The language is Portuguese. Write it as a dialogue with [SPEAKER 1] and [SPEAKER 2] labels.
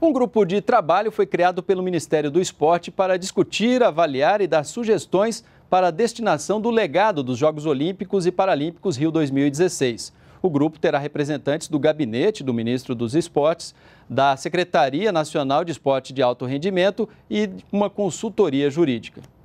[SPEAKER 1] Um grupo de trabalho foi criado pelo Ministério do Esporte para discutir, avaliar e dar sugestões para a destinação do legado dos Jogos Olímpicos e Paralímpicos Rio 2016. O grupo terá representantes do gabinete do ministro dos Esportes, da Secretaria Nacional de Esporte de Alto Rendimento e uma consultoria jurídica.